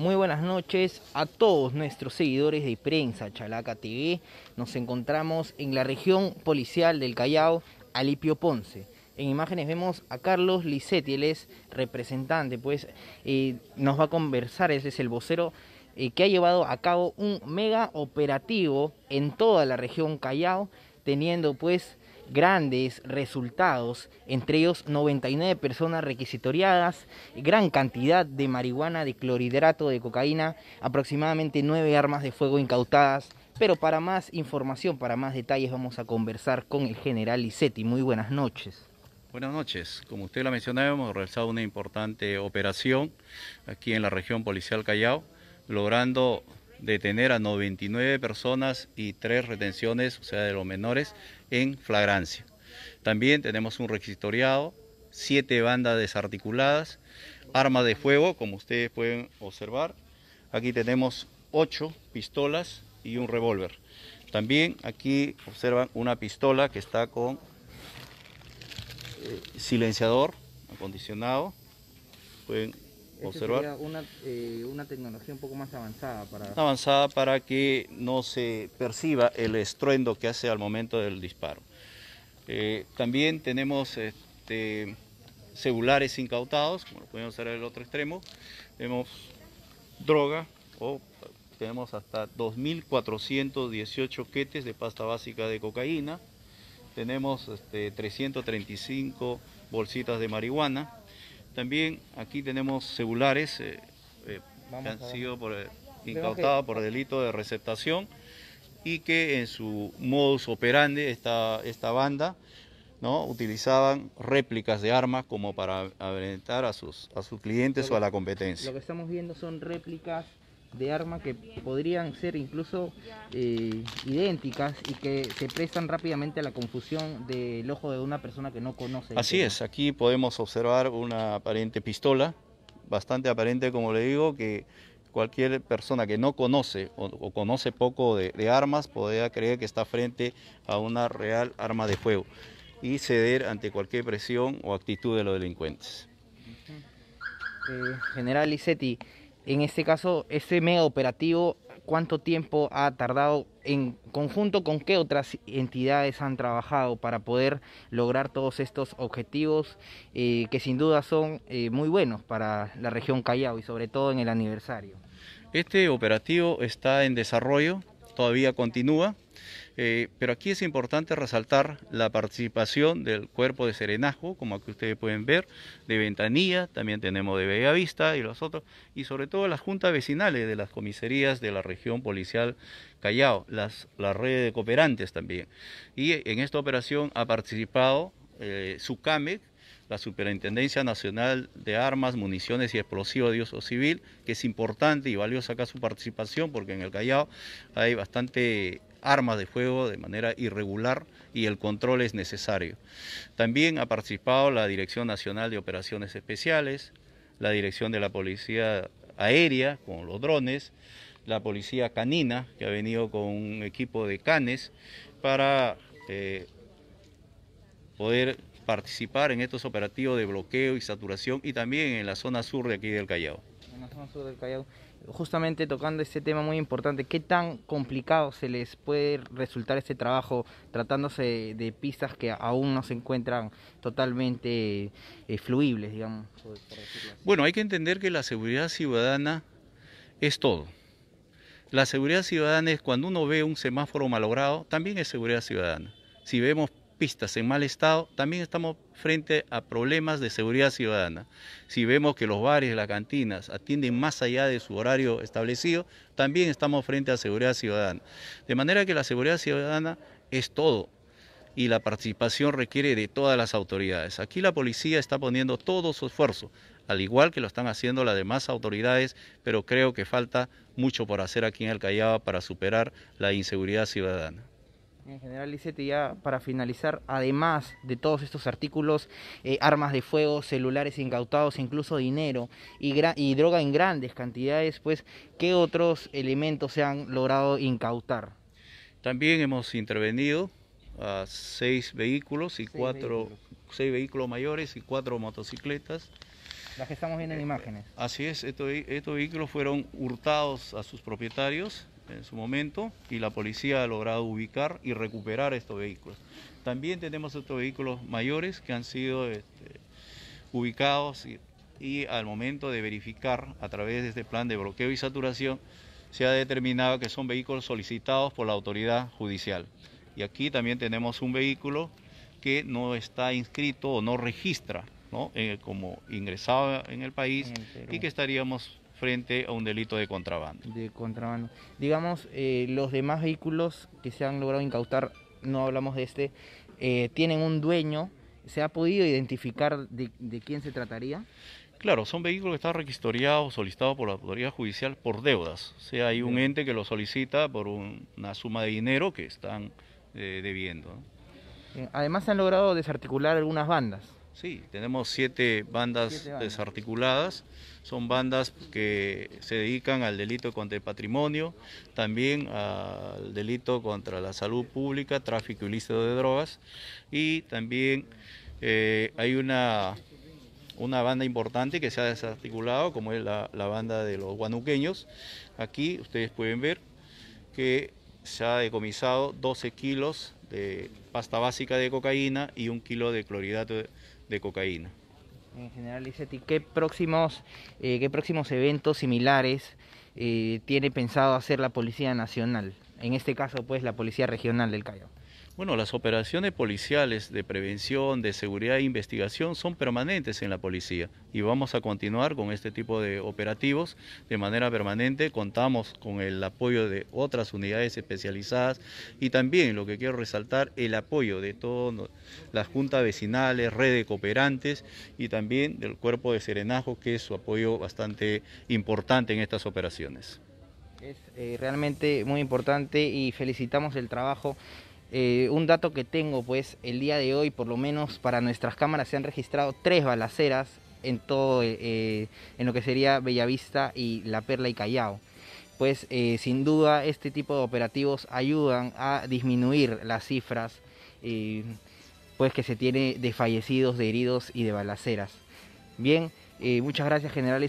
Muy buenas noches a todos nuestros seguidores de Prensa Chalaca TV. Nos encontramos en la región policial del Callao, Alipio Ponce. En imágenes vemos a Carlos Licetti, es representante, pues eh, nos va a conversar, ese es el vocero eh, que ha llevado a cabo un mega operativo en toda la región Callao, teniendo pues grandes resultados, entre ellos 99 personas requisitoriadas, gran cantidad de marihuana, de clorhidrato, de cocaína, aproximadamente nueve armas de fuego incautadas. Pero para más información, para más detalles, vamos a conversar con el general Licetti. Muy buenas noches. Buenas noches. Como usted lo mencionaba, hemos realizado una importante operación aquí en la región policial Callao, logrando detener a 99 personas y tres retenciones, o sea, de los menores, en flagrancia. También tenemos un requisitoriado, siete bandas desarticuladas, armas de fuego, como ustedes pueden observar. Aquí tenemos ocho pistolas y un revólver. También aquí observan una pistola que está con eh, silenciador acondicionado. Pueden observar. Eh, una, tecnología un poco más avanzada para... Avanzada para que no se perciba el estruendo que hace al momento del disparo. Eh, también tenemos este, celulares incautados, como lo podemos hacer en el otro extremo. Tenemos droga o tenemos hasta 2.418 quetes de pasta básica de cocaína. Tenemos 335 este, bolsitas de marihuana, también aquí tenemos celulares eh, eh, que han sido eh, incautados por delito de receptación y que en su modus operandi esta, esta banda ¿no? utilizaban réplicas de armas como para aventar a sus, a sus clientes o a la competencia. Lo que estamos viendo son réplicas de arma que podrían ser incluso eh, idénticas y que se prestan rápidamente a la confusión del ojo de una persona que no conoce. Así es, aquí podemos observar una aparente pistola, bastante aparente como le digo, que cualquier persona que no conoce o, conoce poco de, armas podría creer que está frente a una real arma de fuego y ceder ante cualquier presión o actitud de los delincuentes. Eh, general Isetti, en este caso, ese mega operativo, ¿cuánto tiempo ha tardado en conjunto con qué otras entidades han trabajado para poder lograr todos estos objetivos eh, que sin duda son eh, muy buenos para la región Callao y sobre todo en el aniversario? Este operativo está en desarrollo, todavía continúa. Eh, pero aquí es importante resaltar la participación del cuerpo de Serenazgo, como aquí ustedes pueden ver, de Ventanilla, también tenemos de vista y los otros, y sobre todo las juntas vecinales de las comisarías de la región policial Callao, las, las redes de cooperantes también. Y en esta operación ha participado eh, SUCAMEC, la Superintendencia Nacional de Armas, Municiones y Explosivos de Uso Civil, que es importante y valiosa acá su participación porque en el Callao hay bastante armas de fuego de manera irregular y el control es necesario. También ha participado la Dirección Nacional de Operaciones Especiales, la Dirección de la Policía Aérea con los drones, la Policía Canina, que ha venido con un equipo de canes para eh, poder participar en estos operativos de bloqueo y saturación y también en la zona sur de aquí del Callao. En la zona sur del Callao. Justamente tocando este tema muy importante, ¿qué tan complicado se les puede resultar este trabajo tratándose de pistas que aún no se encuentran totalmente eh, fluibles, digamos? bueno, hay que entender que la seguridad ciudadana es todo. La seguridad ciudadana es cuando uno ve un semáforo malogrado, también es seguridad ciudadana. Si vemos pistas en mal estado, también estamos frente a problemas de seguridad ciudadana. Si vemos que los bares, las cantinas atienden más allá de su horario establecido, también estamos frente a seguridad ciudadana. De manera que la seguridad ciudadana es todo, y la participación requiere de todas las autoridades. Aquí la policía está poniendo todo su esfuerzo, al igual que lo están haciendo las demás autoridades, pero creo que falta mucho por hacer aquí en el Callao para superar la inseguridad ciudadana en general, Licete, ya para finalizar, además de todos estos artículos, eh, armas de fuego, celulares incautados, incluso dinero y, droga en grandes cantidades, pues, ¿qué otros elementos se han logrado incautar? También hemos intervenido a seis vehículos y cuatro, seis vehículos mayores y cuatro motocicletas. Las que estamos viendo en eh, imágenes. Así es, estos vehículos fueron hurtados a sus propietarios en su momento y la policía ha logrado ubicar y recuperar estos vehículos. También tenemos otros vehículos mayores que han sido este, ubicados y, al momento de verificar a través de este plan de bloqueo y saturación se ha determinado que son vehículos solicitados por la autoridad judicial. Y aquí también tenemos un vehículo que no está inscrito o no registra eh, como ingresado en el país y que estaríamos frente a un delito de contrabando. De contrabando. Digamos, eh, los demás vehículos que se han logrado incautar, no hablamos de este, eh, tienen un dueño. ¿Se ha podido identificar de, quién se trataría? Claro, son vehículos que están o solicitados por la autoridad judicial por deudas. O sea, hay un ente que lo solicita por una suma de dinero que están eh, debiendo. Además, se han logrado desarticular algunas bandas. Sí, tenemos siete bandas, desarticuladas. Son bandas que se dedican al delito contra el patrimonio, también al delito contra la salud pública, tráfico ilícito de drogas y también eh, hay una, una banda importante que se ha desarticulado, como es la, banda de los guanuqueños. Aquí ustedes pueden ver que se ha decomisado 12 kilos de pasta básica de cocaína y un kilo de clorhidrato de cocaína. En general, ¿qué próximos, eh, ¿qué próximos eventos similares eh, tiene pensado hacer la Policía Nacional? En este caso, pues, la Policía Regional del Callao. Bueno, las operaciones policiales de prevención, de seguridad e investigación son permanentes en la policía y vamos a continuar con este tipo de operativos de manera permanente. Contamos con el apoyo de otras unidades especializadas y también lo que quiero resaltar, el apoyo de todas las juntas vecinales, red de cooperantes y también del cuerpo de serenajo que es su apoyo bastante importante en estas operaciones. Es eh, realmente muy importante y felicitamos el trabajo eh, un dato que tengo, pues el día de hoy, por lo menos para nuestras cámaras, se han registrado tres balaceras en todo, eh, eh, en lo que sería Bellavista y La Perla y Callao. Pues sin duda este tipo de operativos ayudan a disminuir las cifras pues que se tiene de fallecidos, de heridos y de balaceras. Bien, muchas gracias generales.